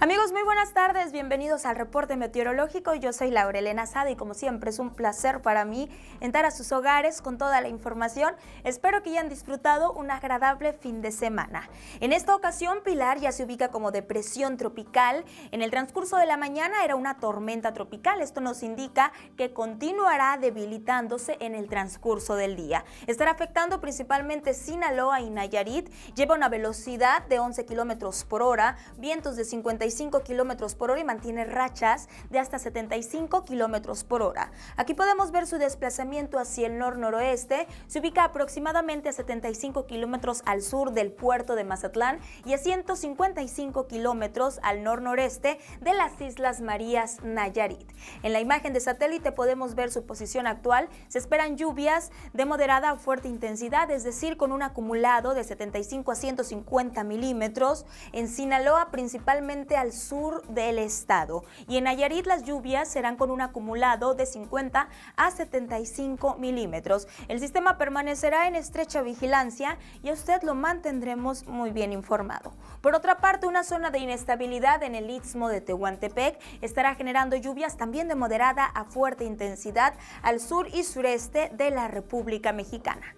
Amigos, muy buenas tardes, bienvenidos al reporte meteorológico. Yo soy Laura Elena Sada y como siempre es un placer para mí entrar a sus hogares con toda la información. Espero que hayan disfrutado un agradable fin de semana. En esta ocasión, Pilar ya se ubica como depresión tropical. En el transcurso de la mañana era una tormenta tropical. Esto nos indica que continuará debilitándose en el transcurso del día. Estará afectando principalmente Sinaloa y Nayarit. Lleva una velocidad de 11 kilómetros por hora, vientos de 50 kilómetros por hora y mantiene rachas de hasta 75 kilómetros por hora. Aquí podemos ver su desplazamiento hacia el nor-noroeste. Se ubica aproximadamente a 75 kilómetros al sur del puerto de Mazatlán y a 155 kilómetros al nor-noreste de las Islas Marías Nayarit. En la imagen de satélite podemos ver su posición actual. Se esperan lluvias de moderada a fuerte intensidad, es decir, con un acumulado de 75 a 150 milímetros. En Sinaloa, principalmente al sur del estado. Y en Nayarit las lluvias serán con un acumulado de 50 a 75 milímetros. El sistema permanecerá en estrecha vigilancia y a usted lo mantendremos muy bien informado. Por otra parte, una zona de inestabilidad en el istmo de Tehuantepec estará generando lluvias también de moderada a fuerte intensidad al sur y sureste de la República Mexicana.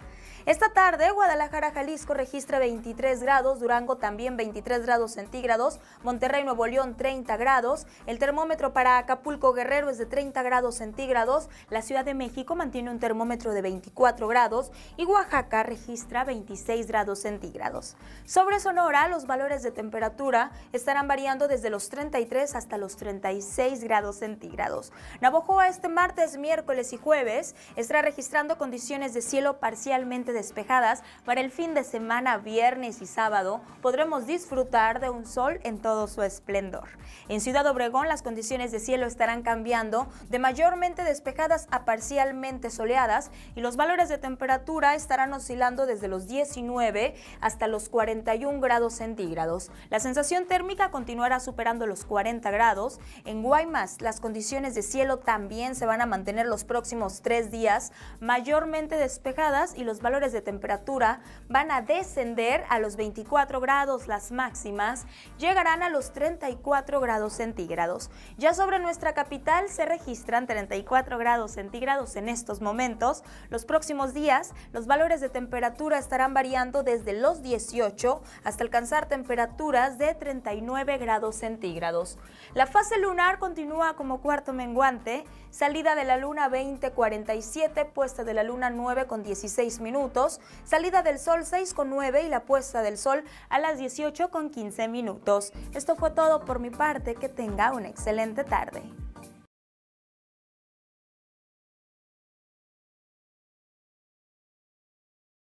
Esta tarde, Guadalajara, Jalisco registra 23 grados, Durango también 23 grados centígrados, Monterrey, Nuevo León 30 grados, el termómetro para Acapulco Guerrero es de 30 grados centígrados, la Ciudad de México mantiene un termómetro de 24 grados y Oaxaca registra 26 grados centígrados. Sobre Sonora, los valores de temperatura estarán variando desde los 33 hasta los 36 grados centígrados. Navojoa este martes, miércoles y jueves estará registrando condiciones de cielo parcialmente despejadas para el fin de semana, viernes y sábado, podremos disfrutar de un sol en todo su esplendor. En Ciudad Obregón las condiciones de cielo estarán cambiando de mayormente despejadas a parcialmente soleadas y los valores de temperatura estarán oscilando desde los 19 hasta los 41 grados centígrados. La sensación térmica continuará superando los 40 grados. En Guaymas las condiciones de cielo también se van a mantener los próximos tres días, mayormente despejadas y los valores de temperatura van a descender a los 24 grados las máximas, llegarán a los 34 grados centígrados. Ya sobre nuestra capital se registran 34 grados centígrados en estos momentos. Los próximos días los valores de temperatura estarán variando desde los 18 hasta alcanzar temperaturas de 39 grados centígrados. La fase lunar continúa como cuarto menguante, salida de la luna 20:47, puesta de la luna 9 con 16 minutos salida del sol 6 con y la puesta del sol a las 18.15 con minutos. Esto fue todo por mi parte, que tenga una excelente tarde.